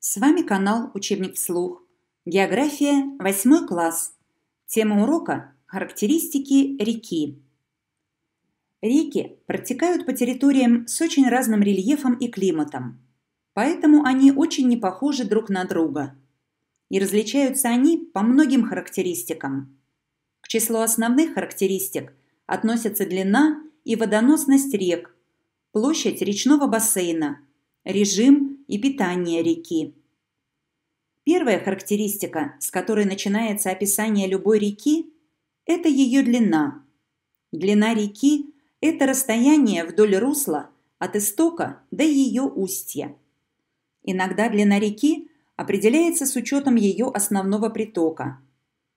С вами канал «Учебник вслух». География, 8 класс. Тема урока – характеристики реки. Реки протекают по территориям с очень разным рельефом и климатом, поэтому они очень не похожи друг на друга. И различаются они по многим характеристикам. К числу основных характеристик относятся длина и водоносность рек, площадь речного бассейна, режим – и питание реки. Первая характеристика, с которой начинается описание любой реки, это ее длина. Длина реки – это расстояние вдоль русла от истока до ее устья. Иногда длина реки определяется с учетом ее основного притока.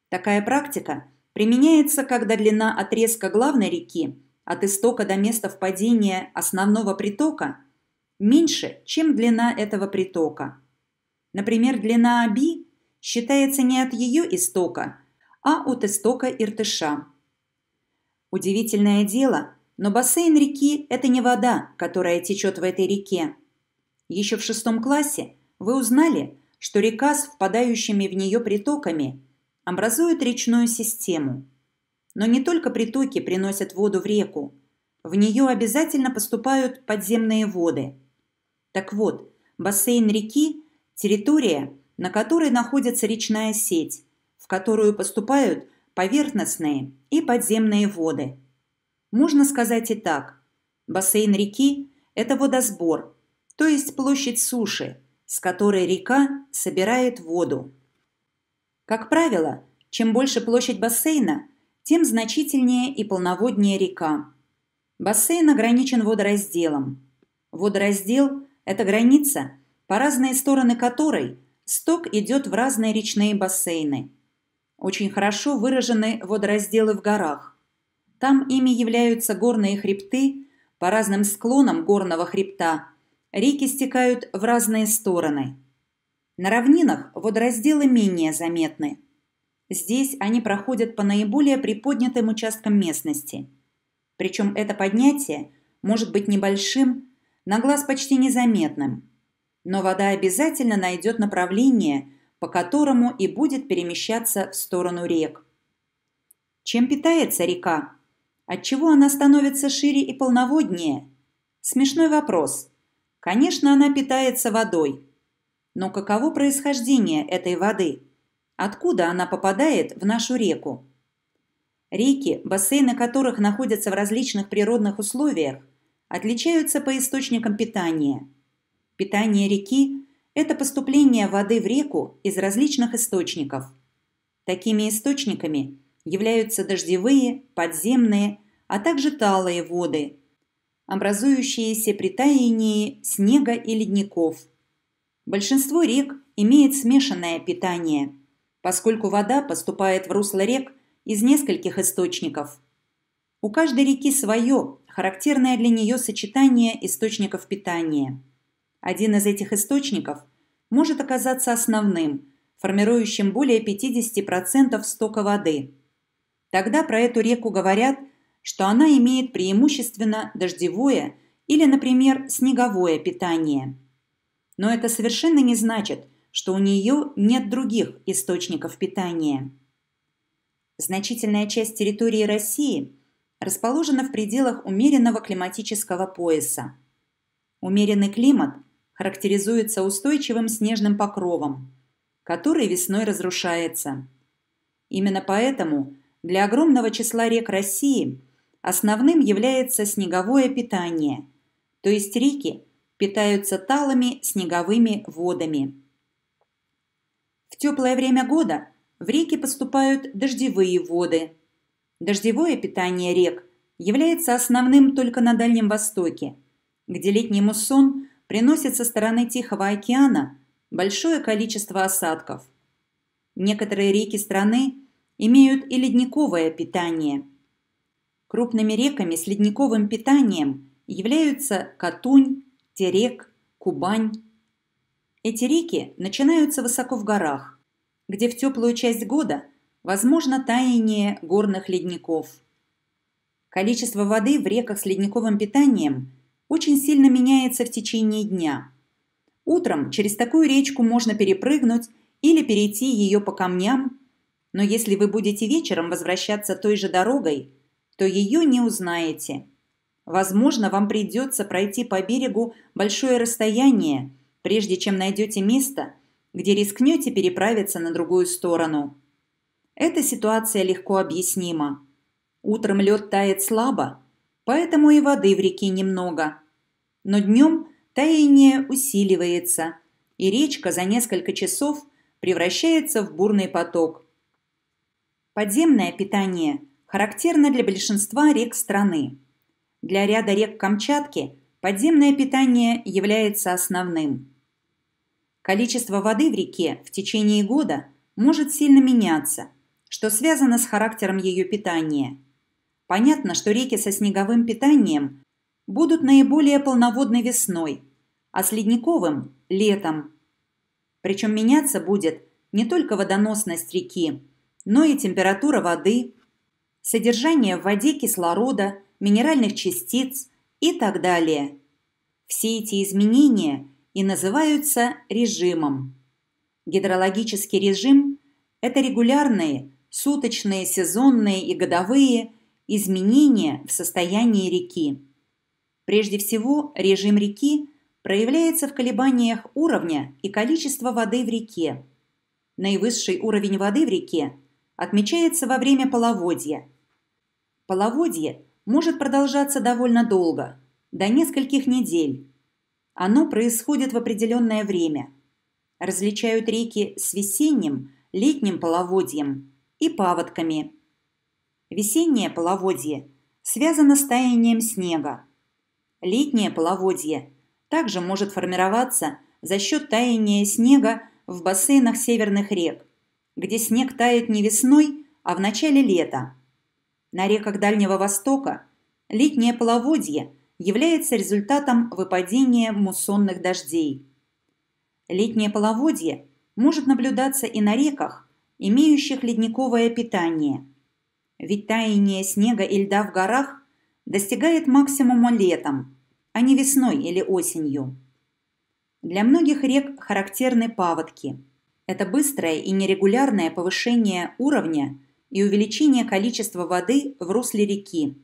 Такая практика применяется, когда длина отрезка главной реки от истока до места впадения основного притока – меньше, чем длина этого притока. Например, длина Аби считается не от ее истока, а от истока Иртыша. Удивительное дело, но бассейн реки – это не вода, которая течет в этой реке. Еще в шестом классе вы узнали, что река с впадающими в нее притоками образует речную систему. Но не только притоки приносят воду в реку. В нее обязательно поступают подземные воды – так вот, бассейн реки – территория, на которой находится речная сеть, в которую поступают поверхностные и подземные воды. Можно сказать и так. Бассейн реки – это водосбор, то есть площадь суши, с которой река собирает воду. Как правило, чем больше площадь бассейна, тем значительнее и полноводнее река. Бассейн ограничен водоразделом. Водораздел это граница, по разные стороны которой сток идет в разные речные бассейны. Очень хорошо выражены водоразделы в горах. Там ими являются горные хребты, по разным склонам горного хребта реки стекают в разные стороны. На равнинах водоразделы менее заметны. Здесь они проходят по наиболее приподнятым участкам местности. Причем это поднятие может быть небольшим, на глаз почти незаметным. Но вода обязательно найдет направление, по которому и будет перемещаться в сторону рек. Чем питается река? Отчего она становится шире и полноводнее? Смешной вопрос. Конечно, она питается водой. Но каково происхождение этой воды? Откуда она попадает в нашу реку? Реки, бассейны которых находятся в различных природных условиях, отличаются по источникам питания. Питание реки – это поступление воды в реку из различных источников. Такими источниками являются дождевые, подземные, а также талые воды, образующиеся при таянии снега и ледников. Большинство рек имеет смешанное питание, поскольку вода поступает в русло рек из нескольких источников. У каждой реки свое характерное для нее сочетание источников питания. Один из этих источников может оказаться основным, формирующим более 50% стока воды. Тогда про эту реку говорят, что она имеет преимущественно дождевое или, например, снеговое питание. Но это совершенно не значит, что у нее нет других источников питания. Значительная часть территории России – расположена в пределах умеренного климатического пояса. Умеренный климат характеризуется устойчивым снежным покровом, который весной разрушается. Именно поэтому для огромного числа рек России основным является снеговое питание, то есть реки питаются талыми снеговыми водами. В теплое время года в реки поступают дождевые воды – Дождевое питание рек является основным только на Дальнем Востоке, где летний муссон приносит со стороны Тихого океана большое количество осадков. Некоторые реки страны имеют и ледниковое питание. Крупными реками с ледниковым питанием являются Катунь, Терек, Кубань. Эти реки начинаются высоко в горах, где в теплую часть года возможно таяние горных ледников. Количество воды в реках с ледниковым питанием очень сильно меняется в течение дня. Утром через такую речку можно перепрыгнуть или перейти ее по камням, но если вы будете вечером возвращаться той же дорогой, то ее не узнаете. Возможно, вам придется пройти по берегу большое расстояние, прежде чем найдете место, где рискнете переправиться на другую сторону. Эта ситуация легко объяснима. Утром лед тает слабо, поэтому и воды в реке немного. Но днем таяние усиливается, и речка за несколько часов превращается в бурный поток. Подземное питание характерно для большинства рек страны. Для ряда рек Камчатки подземное питание является основным. Количество воды в реке в течение года может сильно меняться – что связано с характером ее питания. Понятно, что реки со снеговым питанием будут наиболее полноводной весной, а с ледниковым – летом. Причем меняться будет не только водоносность реки, но и температура воды, содержание в воде кислорода, минеральных частиц и так далее. Все эти изменения и называются режимом. Гидрологический режим – это регулярные, суточные, сезонные и годовые изменения в состоянии реки. Прежде всего, режим реки проявляется в колебаниях уровня и количества воды в реке. Наивысший уровень воды в реке отмечается во время половодья. Половодье может продолжаться довольно долго, до нескольких недель. Оно происходит в определенное время. Различают реки с весенним, летним половодьем – и паводками. Весеннее половодье связано с таянием снега. Летнее половодье также может формироваться за счет таяния снега в бассейнах северных рек, где снег тает не весной, а в начале лета. На реках Дальнего Востока летнее половодье является результатом выпадения муссонных дождей. Летнее половодье может наблюдаться и на реках, имеющих ледниковое питание. Ведь таяние снега и льда в горах достигает максимума летом, а не весной или осенью. Для многих рек характерны паводки. Это быстрое и нерегулярное повышение уровня и увеличение количества воды в русле реки.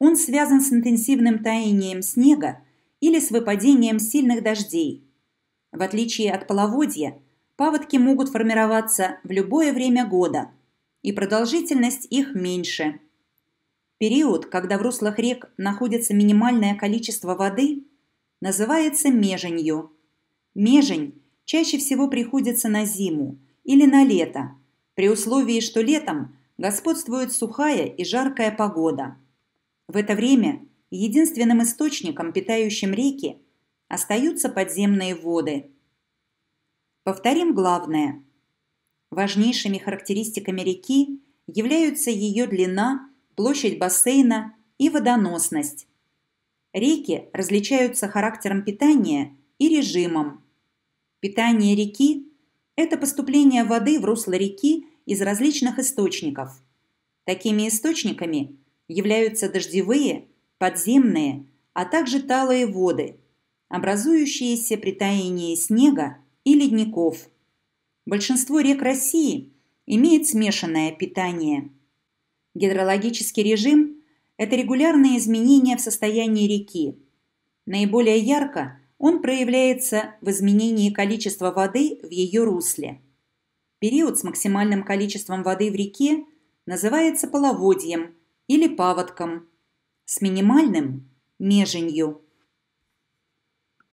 Он связан с интенсивным таянием снега или с выпадением сильных дождей. В отличие от половодья, Паводки могут формироваться в любое время года, и продолжительность их меньше. Период, когда в руслах рек находится минимальное количество воды, называется меженью. Межень чаще всего приходится на зиму или на лето, при условии, что летом господствует сухая и жаркая погода. В это время единственным источником, питающим реки, остаются подземные воды – Повторим главное. Важнейшими характеристиками реки являются ее длина, площадь бассейна и водоносность. Реки различаются характером питания и режимом. Питание реки – это поступление воды в русло реки из различных источников. Такими источниками являются дождевые, подземные, а также талые воды, образующиеся при таянии снега и ледников. Большинство рек России имеет смешанное питание. Гидрологический режим – это регулярные изменения в состоянии реки. Наиболее ярко он проявляется в изменении количества воды в ее русле. Период с максимальным количеством воды в реке называется половодьем или паводком, с минимальным – меженью.